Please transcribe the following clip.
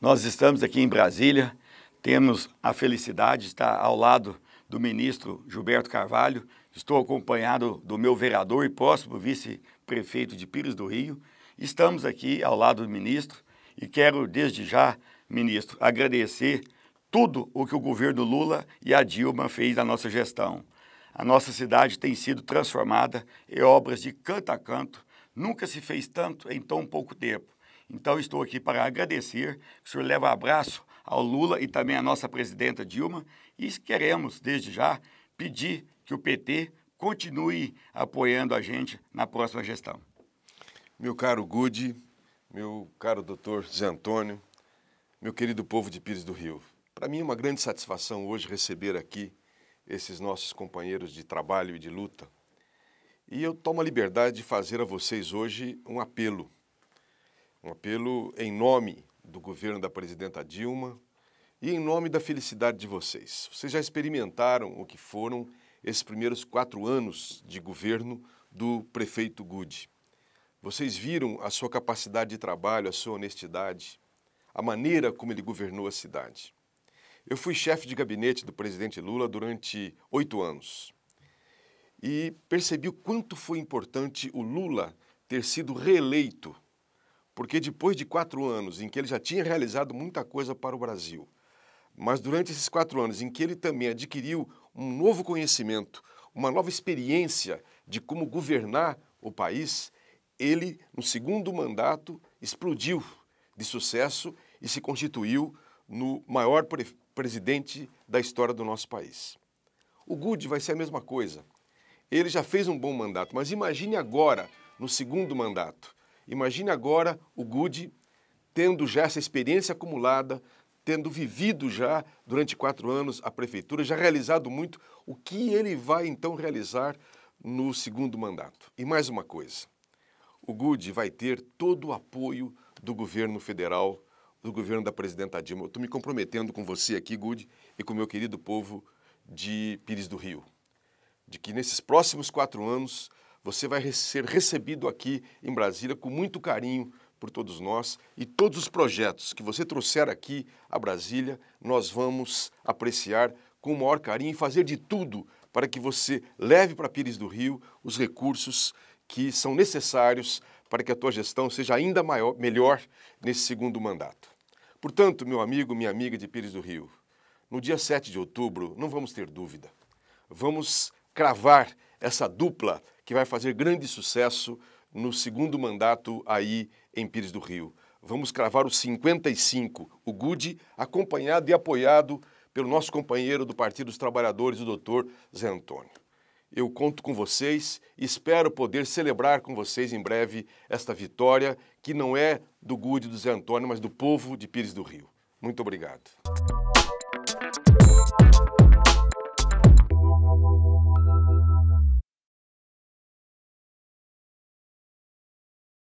Nós estamos aqui em Brasília, temos a felicidade de estar ao lado do ministro Gilberto Carvalho, estou acompanhado do meu vereador e próximo vice-prefeito de Pires do Rio. Estamos aqui ao lado do ministro e quero desde já, ministro, agradecer tudo o que o governo Lula e a Dilma fez na nossa gestão. A nossa cidade tem sido transformada em é obras de canto a canto. Nunca se fez tanto em tão pouco tempo. Então, estou aqui para agradecer. O senhor leva abraço ao Lula e também à nossa presidenta Dilma. E queremos, desde já, pedir que o PT continue apoiando a gente na próxima gestão. Meu caro Gude, meu caro doutor Zé Antônio, meu querido povo de Pires do Rio, para mim é uma grande satisfação hoje receber aqui esses nossos companheiros de trabalho e de luta. E eu tomo a liberdade de fazer a vocês hoje um apelo um apelo em nome do governo da presidenta Dilma e em nome da felicidade de vocês. Vocês já experimentaram o que foram esses primeiros quatro anos de governo do prefeito Gude. Vocês viram a sua capacidade de trabalho, a sua honestidade, a maneira como ele governou a cidade. Eu fui chefe de gabinete do presidente Lula durante oito anos e percebi o quanto foi importante o Lula ter sido reeleito porque depois de quatro anos em que ele já tinha realizado muita coisa para o Brasil, mas durante esses quatro anos em que ele também adquiriu um novo conhecimento, uma nova experiência de como governar o país, ele, no segundo mandato, explodiu de sucesso e se constituiu no maior pre presidente da história do nosso país. O Good vai ser a mesma coisa. Ele já fez um bom mandato, mas imagine agora, no segundo mandato, Imagine agora o Gude tendo já essa experiência acumulada, tendo vivido já durante quatro anos a prefeitura, já realizado muito, o que ele vai então realizar no segundo mandato? E mais uma coisa: o Gude vai ter todo o apoio do governo federal, do governo da presidenta Dilma. estou me comprometendo com você aqui, Gude, e com o meu querido povo de Pires do Rio, de que nesses próximos quatro anos você vai ser recebido aqui em Brasília com muito carinho por todos nós e todos os projetos que você trouxer aqui a Brasília, nós vamos apreciar com o maior carinho e fazer de tudo para que você leve para Pires do Rio os recursos que são necessários para que a tua gestão seja ainda maior, melhor nesse segundo mandato. Portanto, meu amigo, minha amiga de Pires do Rio, no dia 7 de outubro, não vamos ter dúvida. Vamos cravar essa dupla que vai fazer grande sucesso no segundo mandato aí em Pires do Rio. Vamos cravar o 55, o Gude, acompanhado e apoiado pelo nosso companheiro do Partido dos Trabalhadores, o doutor Zé Antônio. Eu conto com vocês e espero poder celebrar com vocês em breve esta vitória, que não é do Gude do Zé Antônio, mas do povo de Pires do Rio. Muito obrigado.